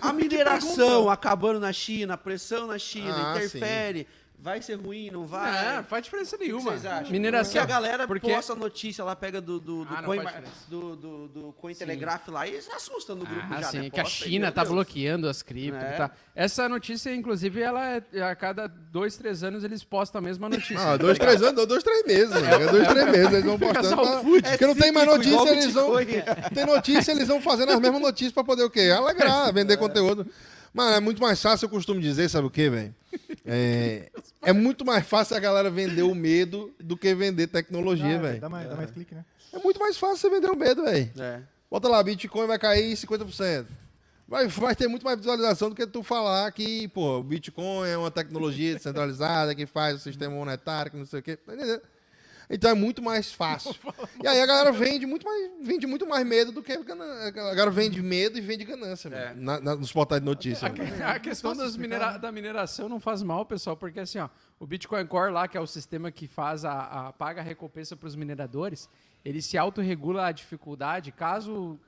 A mineração acabando na China, a pressão na China, Ah, interfere. Vai ser ruim, não vai? Não, faz diferença nenhuma. O que vocês acham? Mineração. Porque a galera porque... posta notícia ela pega do, do, do, ah, Coin, do, do, do Cointelegraph lá e assusta no ah, grupo ah, já, sim, né? que a China tá bloqueando as criptos é. Essa notícia, inclusive, ela é, a cada dois, três anos eles postam a mesma notícia. Ah, dois, tá três anos, dois, três meses. É, dois, três meses eles vão é postando. Pra... Tá? Porque não é tem mais notícia, eles vão... É. Tem notícia, eles vão fazendo as mesmas notícias pra poder o quê? Alegrar, vender conteúdo. Mano, é muito mais fácil, eu costumo dizer, sabe o quê, velho? É, é muito mais fácil a galera vender o medo do que vender tecnologia, velho. Dá, dá mais clique, né? É muito mais fácil você vender o medo, velho. É. Bota lá, Bitcoin vai cair 50%. Vai, vai ter muito mais visualização do que tu falar que, pô, o Bitcoin é uma tecnologia descentralizada que faz o sistema monetário, que não sei o quê. Tá então é muito mais fácil. E aí a galera vende muito mais, vende muito mais medo do que ganância. A galera vende medo e vende ganância, é. na, na, nos portais de notícia. A, né? a questão minera da mineração não faz mal, pessoal, porque assim, ó, o Bitcoin Core lá, que é o sistema que faz a, a paga a recompensa para os mineradores, ele se autorregula a dificuldade caso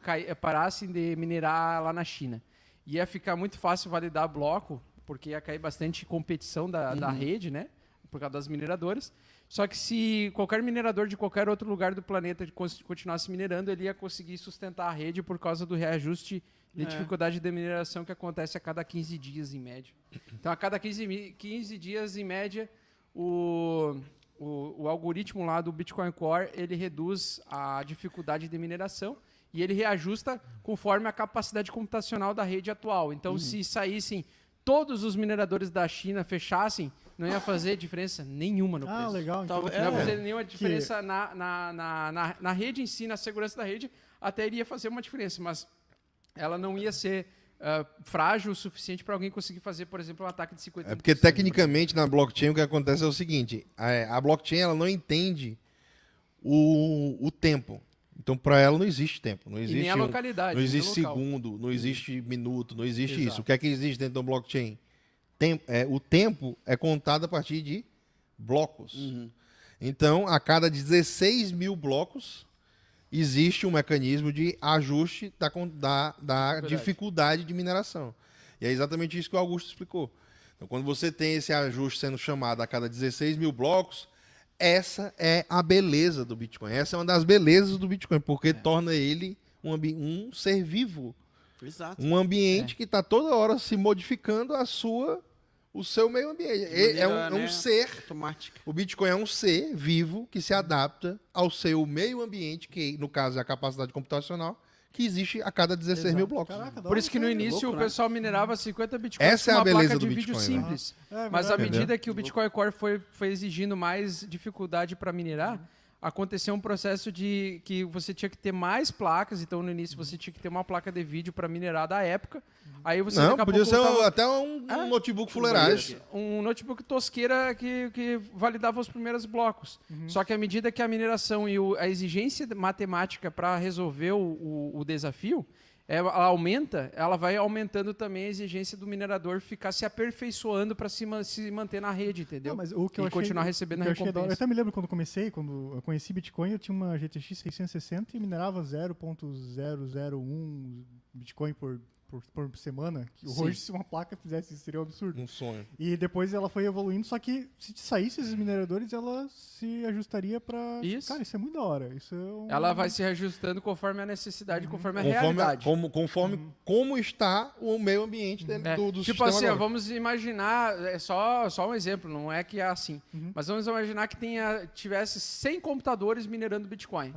parassem de minerar lá na China. Ia ficar muito fácil validar bloco, porque ia cair bastante competição da, uhum. da rede, né? Por causa das mineradoras. Só que se qualquer minerador de qualquer outro lugar do planeta continuasse minerando, ele ia conseguir sustentar a rede por causa do reajuste de é. dificuldade de mineração que acontece a cada 15 dias, em média. Então, a cada 15, 15 dias, em média, o, o, o algoritmo lá do Bitcoin Core ele reduz a dificuldade de mineração e ele reajusta conforme a capacidade computacional da rede atual. Então, uhum. se saíssem todos os mineradores da China fechassem, não ia fazer diferença nenhuma no ah, preço. Ah, legal. Então, Talvez, é. não ia fazer nenhuma diferença que... na, na, na, na, na rede em si, na segurança da rede, até iria fazer uma diferença, mas ela não ia ser Uh, frágil o suficiente para alguém conseguir fazer, por exemplo, um ataque de 50 É porque tecnicamente na blockchain o que acontece é o seguinte: a, a blockchain ela não entende o, o tempo. Então, para ela não existe tempo, não existe e nem a localidade, não existe segundo, não existe minuto, não existe Exato. isso. O que é que existe dentro do blockchain? tem, é, o tempo é contado a partir de blocos. Uhum. Então, a cada 16 mil blocos, existe um mecanismo de ajuste da, da, da dificuldade de mineração. E é exatamente isso que o Augusto explicou. Então, quando você tem esse ajuste sendo chamado a cada 16 mil blocos, essa é a beleza do Bitcoin. Essa é uma das belezas do Bitcoin, porque é. torna ele um, um ser vivo. Exato. Um ambiente é. que está toda hora se modificando a sua o seu meio ambiente. é, um, é um, né, ser. O Bitcoin é um ser vivo que se adapta ao seu meio ambiente, que no caso é a capacidade computacional, que existe a cada 16 Exato. mil blocos. Caraca, Por isso que no é? início é louco, o né? pessoal né? minerava 50 bitcoins Essa com uma é a beleza placa de do vídeo Bitcoin, né? simples. Né? mas à medida que o Bitcoin Core foi, foi exigindo mais dificuldade para minerar, aconteceu um processo de que você tinha que ter mais placas, então no início você tinha que ter uma placa de vídeo para minerar da época. Aí você Não, podia ser até um, ah, notebook fuleiragem. Um notebook tosqueira que, que validava os primeiros blocos. Uhum. Só que à medida que a mineração e o, a exigência matemática para resolver o, o, o desafio, é, ela aumenta, ela vai aumentando também a exigência do minerador ficar se aperfeiçoando para se, se, manter na rede, entendeu? Não, mas o que e eu continuar achei, recebendo a recompensa. Eu, eu até me lembro quando comecei, quando eu conheci Bitcoin, eu tinha uma GTX 660 e minerava 0.001 Bitcoin por por, por semana, que Sim. hoje se uma placa fizesse isso seria um absurdo. Um sonho. E depois ela foi evoluindo, só que se saísse esses mineradores, ela se ajustaria para Isso. Cara, isso é muito da hora. Isso é um... Ela vai se ajustando conforme a necessidade, uhum. conforme a conforme realidade. como, conforme uhum. como está o meio ambiente dentro, é. do, do tipo assim, agora. vamos imaginar, é só, só um exemplo, não é que é assim, uhum. mas vamos imaginar que tenha, tivesse 100 computadores minerando Bitcoin.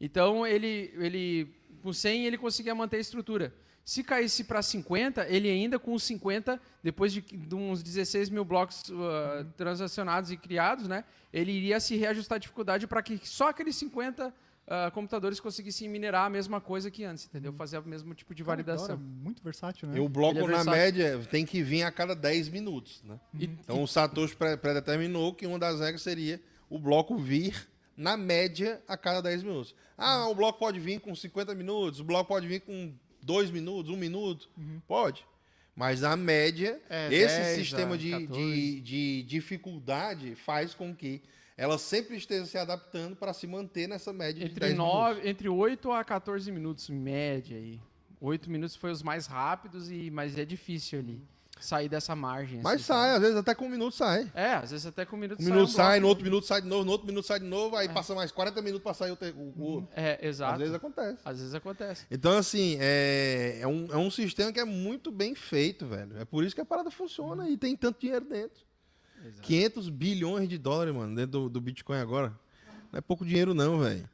Então ele, ele com 100 ele conseguia manter a estrutura. Se caísse para 50, ele ainda com os 50, depois de, de uns 16 mil blocos uh, uhum. transacionados e criados, né, ele iria se reajustar a dificuldade para que só aqueles 50 uh, computadores conseguissem minerar a mesma coisa que antes, entendeu? Uhum. Fazer o mesmo tipo de então validação. muito versátil, né? E o bloco, é na média, tem que vir a cada 10 minutos, né? Uhum. Então o Satoshi predeterminou determinou que uma das regras seria o bloco vir na média, a cada 10 minutos. Ah, o bloco pode vir com 50 minutos, o bloco pode vir com 2 minutos, 1 minuto. Uhum. Pode. Mas na média, é, esse 10, sistema de, de, de, dificuldade faz com que ela sempre esteja se adaptando para se manter nessa média entre de 10 9, minutos. Entre 8 a 14 minutos, média aí. 8 minutos foi os mais rápidos, e mas é difícil ali sair dessa margem. Mas assim, sai, às vezes até com um minuto sai. É, às vezes até com um minuto um sai. minuto um sai, no outro minuto sai de novo, no outro minuto sai de novo, aí é. passa mais 40 minutos para sair o, o, É, exato. Às vezes acontece. Às vezes acontece. Então, assim, é, é, um, é um sistema que é muito bem feito, velho. É por isso que a parada funciona hum. e tem tanto dinheiro dentro. Exato. 500 bilhões de dólares, mano, dentro do, do Bitcoin agora. Não é pouco dinheiro, não, velho.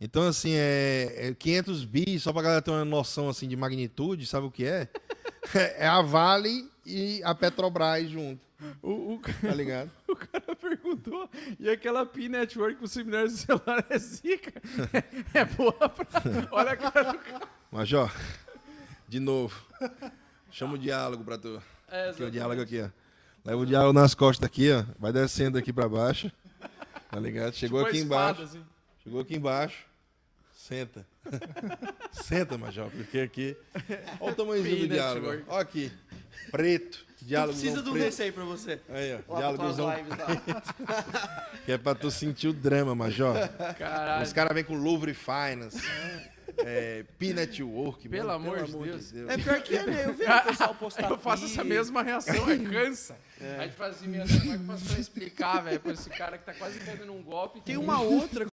Então, assim, é, é 500 bi, só pra galera ter uma noção, assim, de magnitude, sabe o que é? É a Vale e a Petrobras junto. O, o tá cara, tá ligado? O cara perguntou, e aquela P Network com seminário do celular é zica? É, é boa pra. Olha a cara do cara. Major, de novo. Chama o diálogo pra tu. É, aqui, o diálogo aqui, ó. Leva o diálogo nas costas aqui, ó. Vai descendo aqui pra baixo. Tá ligado? Chegou tipo aqui espada, embaixo. Assim. Chegou aqui embaixo. Senta. Senta, Major, porque aqui. Olha o tamanhozinho do diálogo. Olha aqui. Preto. Diálogo precisa de um desse aí pra você. Aí, ó. Diálogozão. que é pra tu sentir o drama, Major. Caralho. Os caras vêm com Louvre Finance. É, é Peanut Work, pelo, amor, de Deus. Deus. É pior que é, né? Eu vejo o pessoal postar. Eu faço essa mesma reação, é cansa. É. Aí faz assim, minha, como é que pra explicar, velho, pra esse cara que tá quase caindo num golpe? Tem uma outra